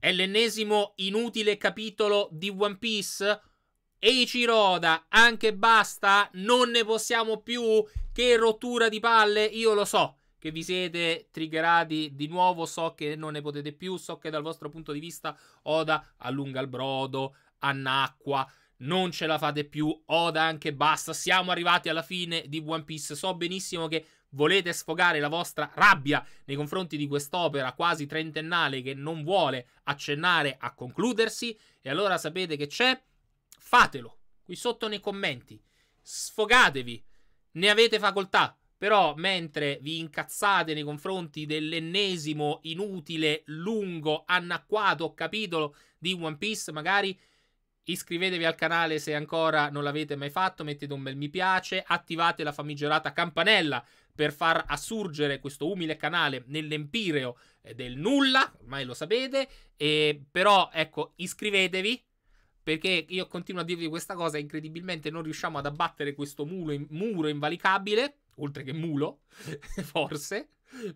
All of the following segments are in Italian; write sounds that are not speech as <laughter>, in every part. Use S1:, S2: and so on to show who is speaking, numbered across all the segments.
S1: È l'ennesimo inutile capitolo di One Piece? Roda, anche basta, non ne possiamo più, che rottura di palle, io lo so che vi siete triggerati di nuovo, so che non ne potete più, so che dal vostro punto di vista Oda allunga il brodo, annacqua, non ce la fate più, Oda anche basta, siamo arrivati alla fine di One Piece, so benissimo che Volete sfogare la vostra rabbia nei confronti di quest'opera quasi trentennale che non vuole accennare a concludersi? E allora sapete che c'è? Fatelo qui sotto nei commenti. Sfogatevi, ne avete facoltà. Però mentre vi incazzate nei confronti dell'ennesimo inutile, lungo, anacquato capitolo di One Piece, magari iscrivetevi al canale se ancora non l'avete mai fatto, mettete un bel mi piace, attivate la famigerata campanella per far assurgere questo umile canale nell'empireo eh, del nulla, ormai lo sapete, e, però ecco, iscrivetevi, perché io continuo a dirvi questa cosa, incredibilmente non riusciamo ad abbattere questo muro, muro invalicabile, oltre che mulo, <laughs> forse,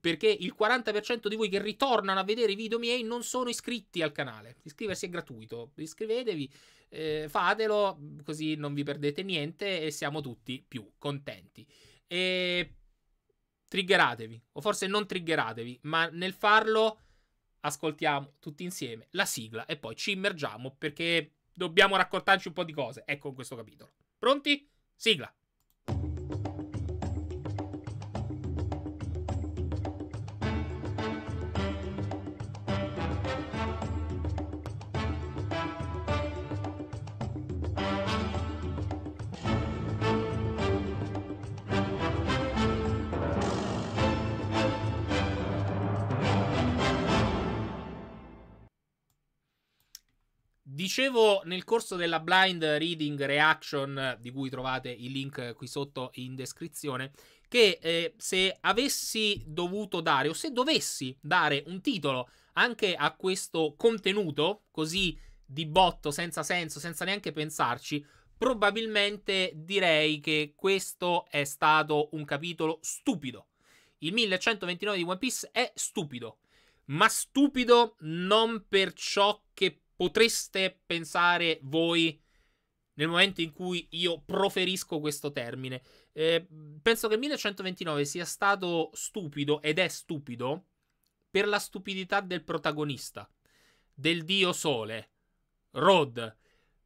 S1: perché il 40% di voi che ritornano a vedere i video miei non sono iscritti al canale. Iscriversi è gratuito, iscrivetevi, eh, fatelo, così non vi perdete niente e siamo tutti più contenti. E triggeratevi, o forse non triggeratevi, ma nel farlo ascoltiamo tutti insieme la sigla e poi ci immergiamo perché dobbiamo raccontarci un po' di cose. Ecco questo capitolo. Pronti? Sigla. Dicevo nel corso della blind reading reaction, di cui trovate il link qui sotto in descrizione, che eh, se avessi dovuto dare o se dovessi dare un titolo anche a questo contenuto, così di botto, senza senso, senza neanche pensarci, probabilmente direi che questo è stato un capitolo stupido. Il 1129 di One Piece è stupido, ma stupido non per ciò che potreste pensare voi nel momento in cui io proferisco questo termine. Eh, penso che 1129 sia stato stupido ed è stupido per la stupidità del protagonista, del dio sole, Rod,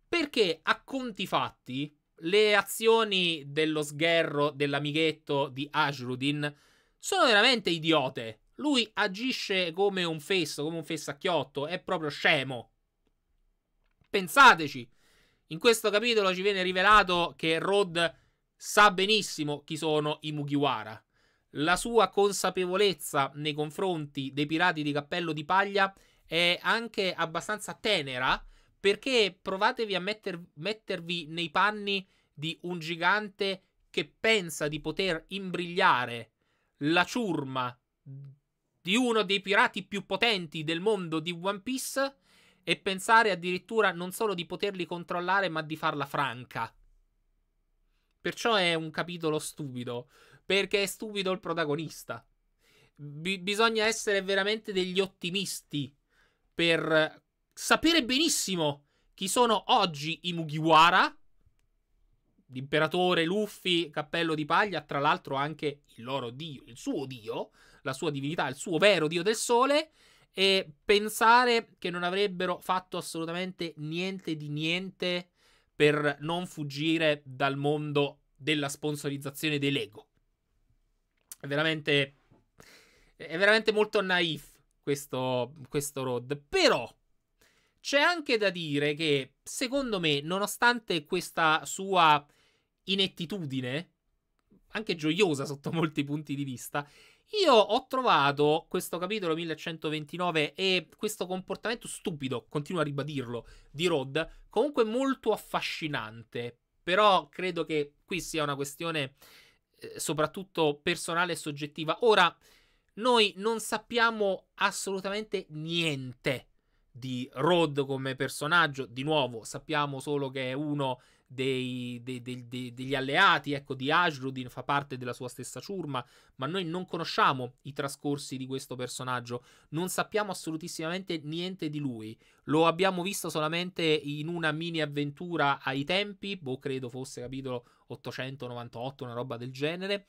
S1: perché a conti fatti le azioni dello sgherro dell'amighetto di Ashruddin sono veramente idiote. Lui agisce come un fesso, come un fessacchiotto, è proprio scemo Pensateci. In questo capitolo ci viene rivelato che Rod sa benissimo chi sono i Mugiwara. La sua consapevolezza nei confronti dei pirati di cappello di paglia è anche abbastanza tenera perché provatevi a metter, mettervi nei panni di un gigante che pensa di poter imbrigliare la ciurma di uno dei pirati più potenti del mondo di One Piece e pensare addirittura non solo di poterli controllare, ma di farla franca. Perciò è un capitolo stupido, perché è stupido il protagonista. B- bisogna essere veramente degli ottimisti per sapere benissimo chi sono oggi i Mugiwara, l'imperatore Luffy, cappello di paglia, tra l'altro anche il loro dio, il suo dio, la sua divinità, il suo vero dio del sole, e pensare che non avrebbero fatto assolutamente niente di niente per non fuggire dal mondo della sponsorizzazione dei Lego. È veramente, è veramente molto naif questo, questo Rod. Però c'è anche da dire che, secondo me, nonostante questa sua inettitudine, anche gioiosa sotto molti punti di vista, io ho trovato questo capitolo 1129 e questo comportamento stupido, continuo a ribadirlo, di Rod, comunque molto affascinante. Però credo che qui sia una questione eh, soprattutto personale e soggettiva. Ora, noi non sappiamo assolutamente niente di Rod come personaggio. Di nuovo, sappiamo solo che è uno dei, dei, dei, degli alleati ecco, di Ajrudin, fa parte della sua stessa ciurma, ma noi non conosciamo i trascorsi di questo personaggio, non sappiamo assolutissimamente niente di lui, lo abbiamo visto solamente in una mini avventura ai tempi, boh, credo fosse capitolo 898, una roba del genere,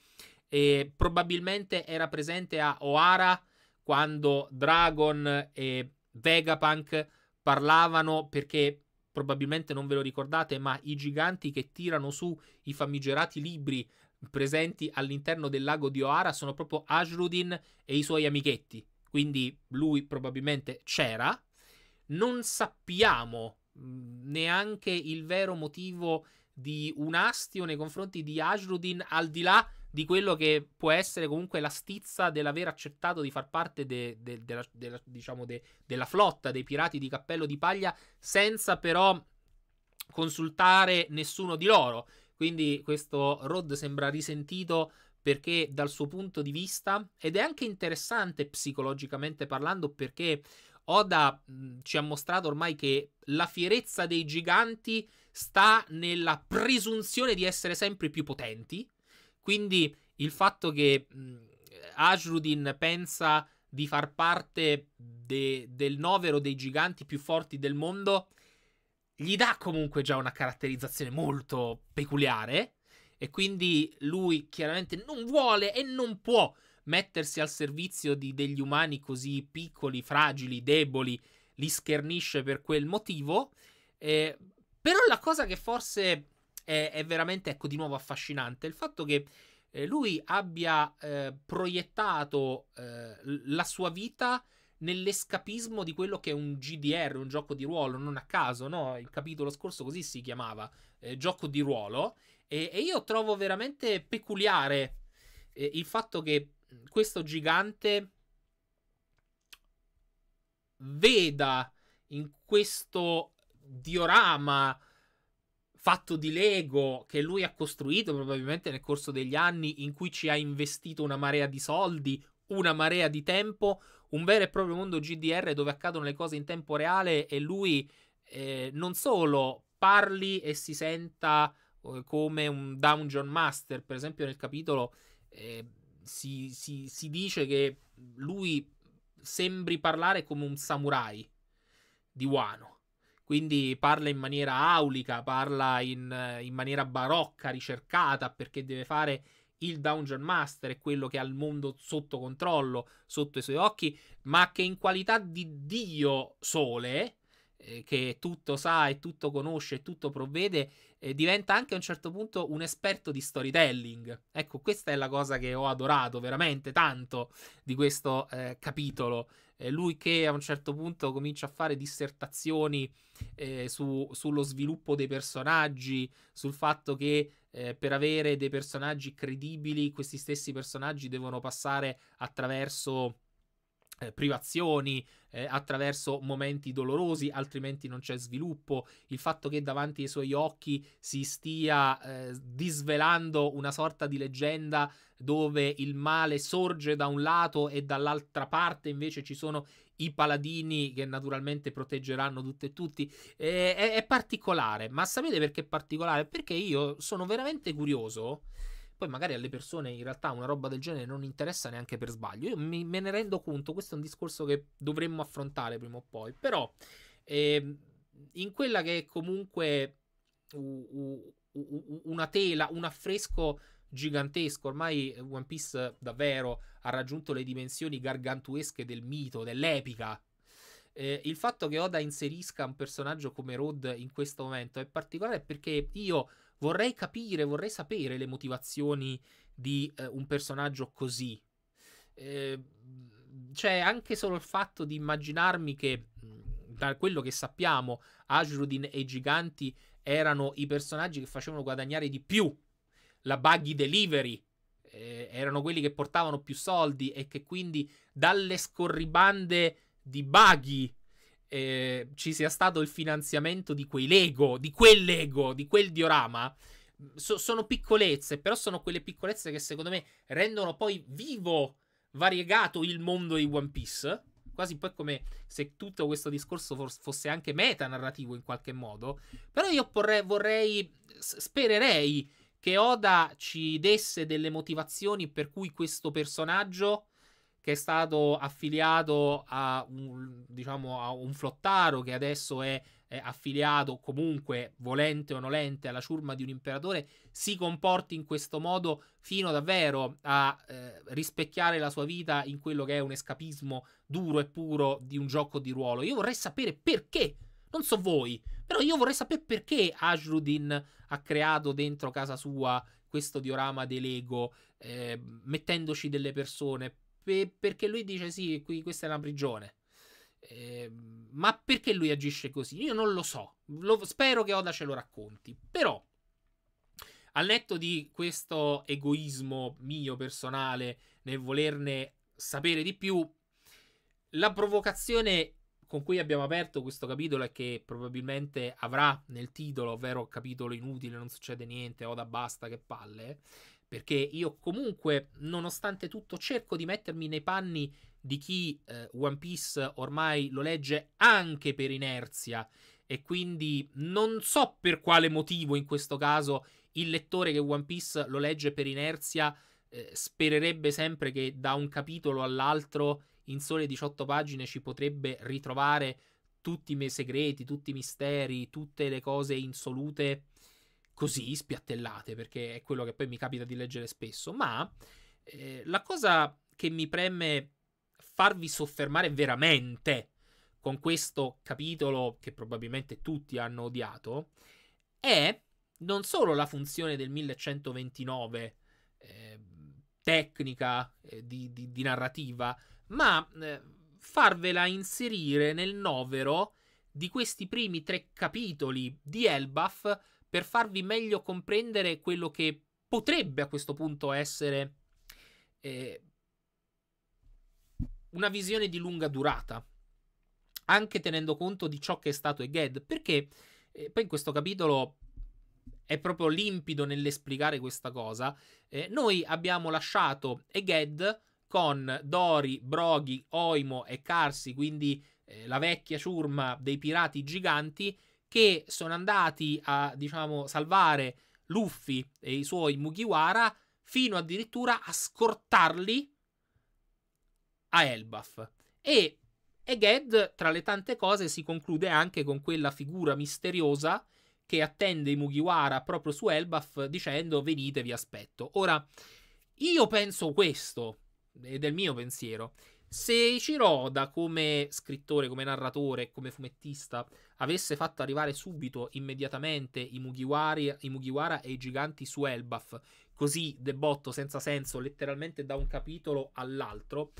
S1: e probabilmente era presente a O'Hara quando Dragon e Vegapunk parlavano perché probabilmente non ve lo ricordate, ma i giganti che tirano su i famigerati libri presenti all'interno del lago di Oara sono proprio Ashruddin e i suoi amichetti. Quindi lui probabilmente c'era. Non sappiamo mm, neanche il vero motivo di un astio nei confronti di Ashruddin al di là di quello che può essere comunque la stizza dell'aver accettato di far parte de, de, diciamo, de, diciamo della flotta dei pirati di Cappello di Paglia senza però consultare nessuno di loro. Quindi questo Rod sembra risentito perché dal suo punto di vista, ed è anche interessante psicologicamente parlando perché Oda mh, ci ha mostrato ormai che la fierezza dei giganti sta nella presunzione di essere sempre più potenti, quindi il fatto che mh, mhmm, Ajrudin pensa di far parte de- del novero dei giganti più forti del mondo gli dà comunque già una caratterizzazione molto peculiare e quindi lui chiaramente non vuole e non può mettersi al servizio di degli umani così piccoli, fragili, deboli, li schernisce per quel motivo. Eh, però la cosa che forse è, è veramente, ecco, di nuovo affascinante. Il fatto che eh, lui abbia eh, proiettato eh, la sua vita nell'escapismo di quello che è un GDR, un gioco di ruolo, non a caso, no? Il capitolo scorso così si chiamava, eh, gioco di ruolo, e, e, io trovo veramente peculiare eh, il fatto che questo gigante veda in questo diorama fatto di Lego che lui ha costruito probabilmente nel corso degli anni in cui ci ha investito una marea di soldi, una marea di tempo, un vero e proprio mondo GDR dove accadono le cose in tempo reale e lui eh, non solo parli e si senta eh, come un dungeon master, per esempio nel capitolo eh, si, si, si dice che lui sembri parlare come un samurai di Wano quindi parla in maniera aulica, parla in, in maniera barocca, ricercata, perché deve fare il Dungeon Master è quello che ha il mondo sotto controllo, sotto i suoi occhi, ma che in qualità di Dio Sole, eh, che tutto sa e tutto conosce e tutto provvede, eh, diventa anche a un certo punto un esperto di storytelling. Ecco, questa è la cosa che ho adorato veramente tanto di questo eh, capitolo eh, lui che a un certo punto comincia a fare dissertazioni eh, su, sullo sviluppo dei personaggi, sul fatto che eh, per avere dei personaggi credibili questi stessi personaggi devono passare attraverso eh, privazioni, eh, attraverso momenti dolorosi, altrimenti non c'è sviluppo. Il fatto che davanti ai suoi occhi si stia eh, disvelando una sorta di leggenda dove il male sorge da un lato e dall'altra parte invece ci sono i paladini che naturalmente proteggeranno tutte e tutti. Eh, è, è particolare, ma sapete perché è particolare? Perché io sono veramente curioso poi magari alle persone in realtà una roba del genere non interessa neanche per sbaglio. Io mi, me ne rendo conto, questo è un discorso che dovremmo affrontare prima o poi. Però eh, in quella che è comunque u, u, u, una tela, un affresco gigantesco, ormai One Piece davvero ha raggiunto le dimensioni gargantuesche del mito, dell'epica eh, il fatto che Oda inserisca un personaggio come Rod in questo momento è particolare perché io Vorrei capire, vorrei sapere le motivazioni di eh, un personaggio così. Eh, cioè, anche solo il fatto di immaginarmi che, mm, da quello che sappiamo, Ashrodin e i giganti erano i personaggi che facevano guadagnare di più la Buggy Delivery. Eh, erano quelli che portavano più soldi e che quindi dalle scorribande di Buggy eh, ci sia stato il finanziamento di quei Lego, di quel Lego, di quel diorama. So, sono piccolezze, però sono quelle piccolezze che secondo me rendono poi vivo, variegato il mondo di One Piece. Quasi poi come se tutto questo discorso fosse anche metanarrativo in qualche modo. Però io porrei, vorrei, spererei che Oda ci desse delle motivazioni per cui questo personaggio che è stato affiliato a un, diciamo, a un flottaro che adesso è, è affiliato comunque, volente o nolente, alla ciurma di un imperatore, si comporti in questo modo fino davvero a eh, rispecchiare la sua vita in quello che è un escapismo duro e puro di un gioco di ruolo. Io vorrei sapere perché non so voi, però io vorrei sapere perché Ashruddin ha creato dentro casa sua questo diorama dell'ego, eh, mettendoci delle persone perché lui dice sì, qui, questa è una prigione. Eh, ma perché lui agisce così? Io non lo so. Lo, spero che Oda ce lo racconti. Però, al netto di questo egoismo mio personale nel volerne sapere di più, la provocazione con cui abbiamo aperto questo capitolo e che probabilmente avrà nel titolo, ovvero capitolo inutile, non succede niente, Oda basta, che palle, perché io comunque, nonostante tutto, cerco di mettermi nei panni di chi eh, One Piece ormai lo legge anche per inerzia e quindi non so per quale motivo in questo caso il lettore che One Piece lo legge per inerzia eh, spererebbe sempre che da un capitolo all'altro in sole 18 pagine ci potrebbe ritrovare tutti i miei segreti, tutti i misteri, tutte le cose insolute così spiattellate, perché è quello che poi mi capita di leggere spesso, ma eh, la cosa che mi preme farvi soffermare veramente con questo capitolo che probabilmente tutti hanno odiato è non solo la funzione del 1129 eh, tecnica eh, di, di, di, narrativa, ma eh, farvela inserire nel novero di questi primi tre capitoli di Elbaf per farvi meglio comprendere quello che potrebbe a questo punto essere eh, una visione di lunga durata, anche tenendo conto di ciò che è stato Eged, perché eh, poi in questo capitolo è proprio limpido nell'esplicare questa cosa. Eh, noi abbiamo lasciato Eged con Dori, Broghi, Oimo e Carsi, quindi eh, la vecchia ciurma dei pirati giganti, che sono andati a, diciamo, salvare Luffy e i suoi Mugiwara fino addirittura a scortarli a Elbaf. E Ged tra le tante cose, si conclude anche con quella figura misteriosa che attende i Mugiwara proprio su Elbaf dicendo venite, vi aspetto. Ora, io penso questo, ed è il mio pensiero. Se Ciroda, come scrittore, come narratore, come fumettista, avesse fatto arrivare subito, immediatamente, i Mugiwara, i Mugiwara e i giganti su Elbaf, così debotto, senza senso, letteralmente da un capitolo all'altro,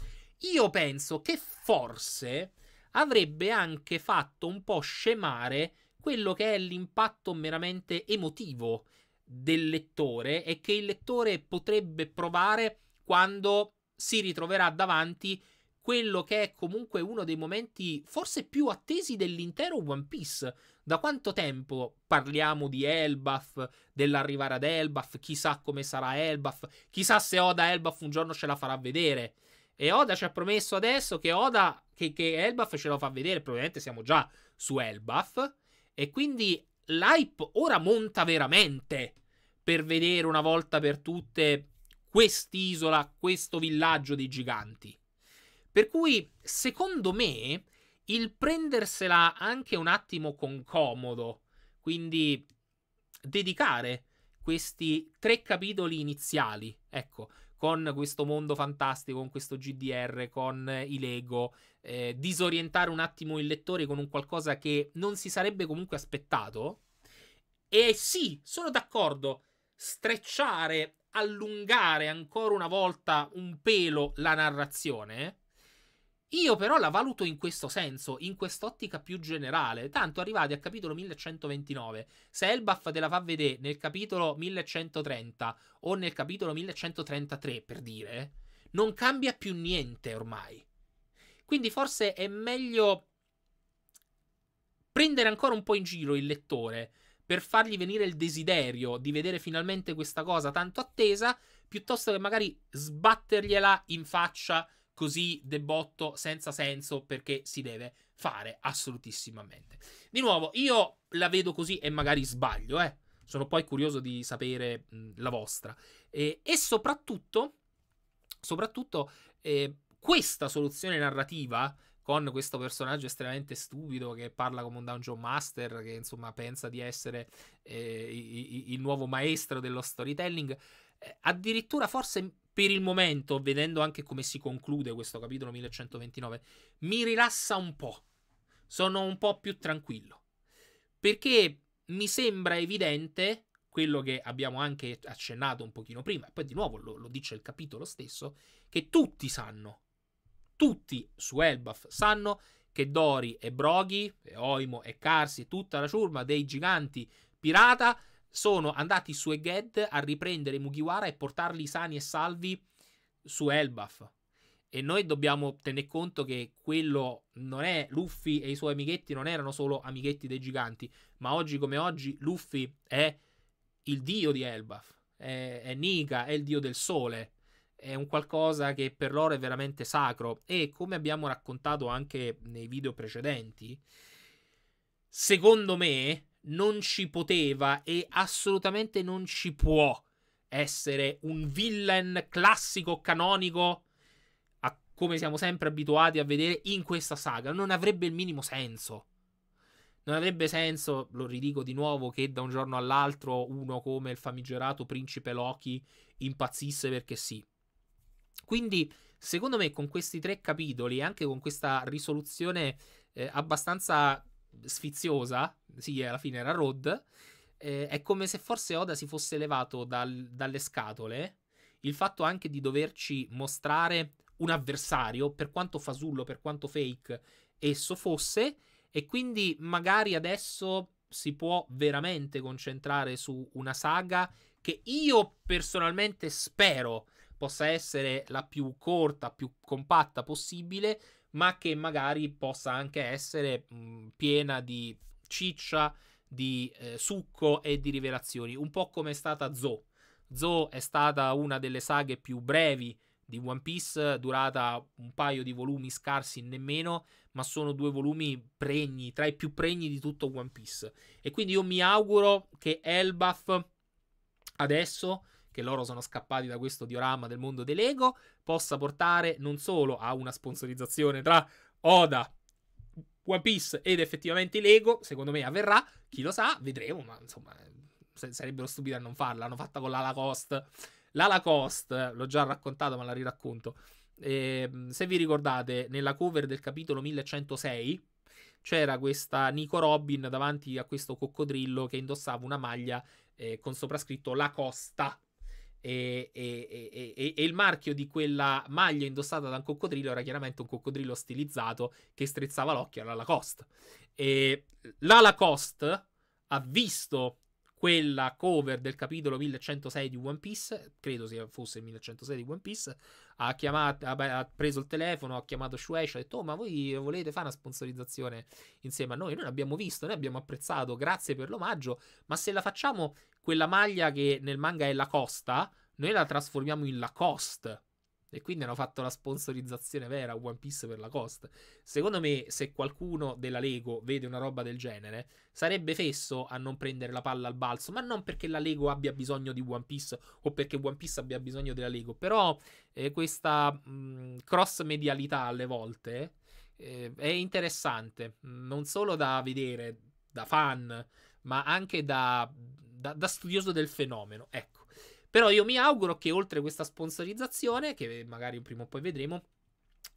S1: io penso che forse avrebbe anche fatto un po' scemare quello che è l'impatto meramente emotivo del lettore e che il lettore potrebbe provare quando si ritroverà davanti quello che è comunque uno dei momenti forse più attesi dell'intero One Piece. Da quanto tempo parliamo di Elbaf, dell'arrivare ad Elbaf, chissà come sarà Elbaf, chissà se Oda Elbaf un giorno ce la farà vedere. E Oda ci ha promesso adesso che Oda, che, che Elbaf ce la fa vedere, probabilmente siamo già su Elbaf. E quindi l'hype ora monta veramente per vedere una volta per tutte quest'isola, questo villaggio dei giganti. Per cui, secondo me, il prendersela anche un attimo con comodo, quindi dedicare questi tre capitoli iniziali, ecco, con questo mondo fantastico, con questo GDR, con eh, i Lego, eh, disorientare un attimo il lettore con un qualcosa che non si sarebbe comunque aspettato. E sì, sono d'accordo, strecciare, allungare ancora una volta un pelo la narrazione, io però la valuto in questo senso, in quest'ottica più generale. Tanto arrivati al capitolo 1129, se Elbaf te la fa vedere nel capitolo 1130 o nel capitolo 1133, per dire, non cambia più niente ormai. Quindi forse è meglio prendere ancora un po' in giro il lettore per fargli venire il desiderio di vedere finalmente questa cosa tanto attesa, piuttosto che magari sbattergliela in faccia così debotto senza senso perché si deve fare assolutissimamente. Di nuovo, io la vedo così e magari sbaglio, eh. Sono poi curioso di sapere mh, la vostra. E, e soprattutto, soprattutto eh, questa soluzione narrativa con questo personaggio estremamente stupido che parla come un dungeon master, che insomma pensa di essere eh, il, il nuovo maestro dello storytelling, eh, addirittura forse per il momento, vedendo anche come si conclude questo capitolo 1129, mi rilassa un po'. Sono un po' più tranquillo. Perché mi sembra evidente quello che abbiamo anche accennato un pochino prima, e poi di nuovo lo, lo dice il capitolo stesso, che tutti sanno, tutti su Elbaf sanno che Dori e Broghi, e Oimo e Carsi, tutta la ciurma dei giganti pirata sono andati su Eged a riprendere Mugiwara e portarli sani e salvi su Elbaf. E noi dobbiamo tener conto che quello non è Luffy e i suoi amichetti non erano solo amichetti dei giganti, ma oggi come oggi Luffy è il dio di Elbaf, è, è Nika, è il dio del sole, è un qualcosa che per loro è veramente sacro e come abbiamo raccontato anche nei video precedenti, secondo me non ci poteva e assolutamente non ci può essere un villain classico canonico a come siamo sempre abituati a vedere in questa saga. Non avrebbe il minimo senso. Non avrebbe senso, lo ridico di nuovo, che da un giorno all'altro uno come il famigerato principe Loki impazzisse perché sì. Quindi, secondo me, con questi tre capitoli, e anche con questa risoluzione eh, abbastanza sfiziosa, sì, alla fine era Rod, eh, è come se forse Oda si fosse levato dal, dalle scatole il fatto anche di doverci mostrare un avversario, per quanto fasullo, per quanto fake esso fosse, e quindi magari adesso si può veramente concentrare su una saga che io personalmente spero possa essere la più corta, più compatta possibile, ma che magari possa anche essere mh, piena di ciccia, di eh, succo e di rivelazioni, un po' come è stata Zoo. Zoo è stata una delle saghe più brevi di One Piece, durata un paio di volumi scarsi nemmeno, ma sono due volumi pregni, tra i più pregni di tutto One Piece. E quindi io mi auguro che Elbaf adesso che loro sono scappati da questo diorama del mondo dei Lego, possa portare non solo a una sponsorizzazione tra Oda, One Piece ed effettivamente Lego, secondo me avverrà, chi lo sa, vedremo, ma insomma sarebbero stupidi a non farla, l'hanno fatta con l'Ala Cost. L'Ala Cost, l'ho già raccontato ma la riracconto, eh, se vi ricordate nella cover del capitolo 1106 c'era questa Nico Robin davanti a questo coccodrillo che indossava una maglia eh, con soprascritto La Costa e, e, e, e, il marchio di quella maglia indossata da un coccodrillo era chiaramente un coccodrillo stilizzato che strizzava l'occhio alla Lacoste. E la Lacoste ha visto quella cover del capitolo 1106 di One Piece, credo sia fosse il 1106 di One Piece, ha, chiamato, ha preso il telefono, ha chiamato Shueisha, ha detto, oh ma voi volete fare una sponsorizzazione insieme a noi? Noi l'abbiamo visto, noi abbiamo apprezzato, grazie per l'omaggio, ma se la facciamo quella maglia che nel manga è la costa, noi la trasformiamo in la cost, e quindi hanno fatto la sponsorizzazione vera One Piece per la Cost. Secondo me, se qualcuno della Lego vede una roba del genere, sarebbe fesso a non prendere la palla al balzo. Ma non perché la Lego abbia bisogno di One Piece o perché One Piece abbia bisogno della Lego. Però eh, questa mh, mm, cross medialità alle volte eh, è interessante. Non solo da vedere, da fan, ma anche da, da, da studioso del fenomeno. Ecco. Però io mi auguro che oltre questa sponsorizzazione, che magari prima o poi vedremo,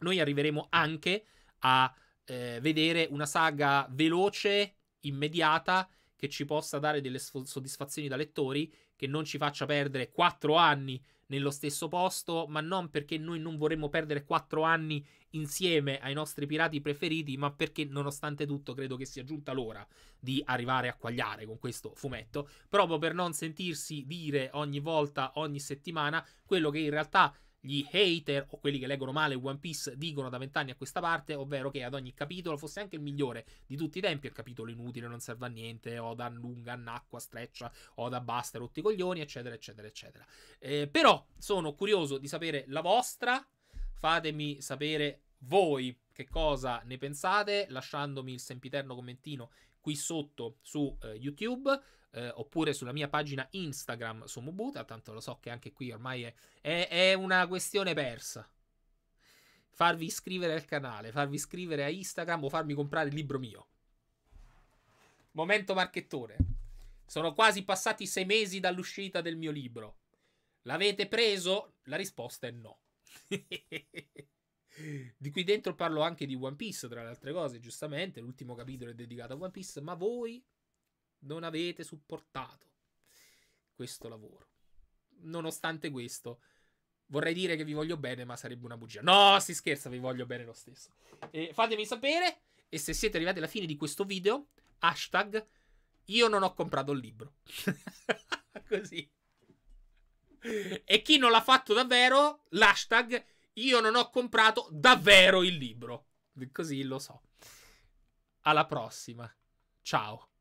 S1: noi arriveremo anche a eh, vedere una saga veloce, immediata, che ci possa dare delle soddisfazioni da lettori, che non ci faccia perdere quattro anni nello stesso posto, ma non perché noi non vorremmo perdere quattro anni insieme ai nostri pirati preferiti, ma perché nonostante tutto credo che sia giunta l'ora di arrivare a quagliare con questo fumetto, proprio per non sentirsi dire ogni volta, ogni settimana, quello che in realtà gli hater o quelli che leggono male One Piece dicono da vent'anni a questa parte, ovvero che ad ogni capitolo, fosse anche il migliore di tutti i tempi, il capitolo inutile, non serve a niente, o da allunga, annacqua, streccia, o da basta, rotti i coglioni, eccetera, eccetera, eccetera. Eh, però sono curioso di sapere la vostra, fatemi sapere voi che cosa ne pensate, lasciandomi il sempiterno commentino qui sotto su eh, YouTube eh, oppure sulla mia pagina Instagram su Mubuta, tanto lo so che anche qui ormai è, è, è una questione persa. Farvi iscrivere al canale, farvi iscrivere a Instagram o farmi comprare il libro mio. Momento marchettone. Sono quasi passati sei mesi dall'uscita del mio libro. L'avete preso? La risposta è no. <laughs> di qui dentro parlo anche di One Piece, tra le altre cose, giustamente. L'ultimo capitolo è dedicato a One Piece. Ma voi non avete supportato questo lavoro. Nonostante questo, vorrei dire che vi voglio bene, ma sarebbe una bugia. No, si scherza, vi voglio bene lo stesso. E fatemi sapere e se siete arrivati alla fine di questo video, hashtag io non ho comprato il libro. <laughs> Così. E chi non l'ha fatto davvero, l'hashtag io non ho comprato davvero il libro. Così lo so. Alla prossima. Ciao.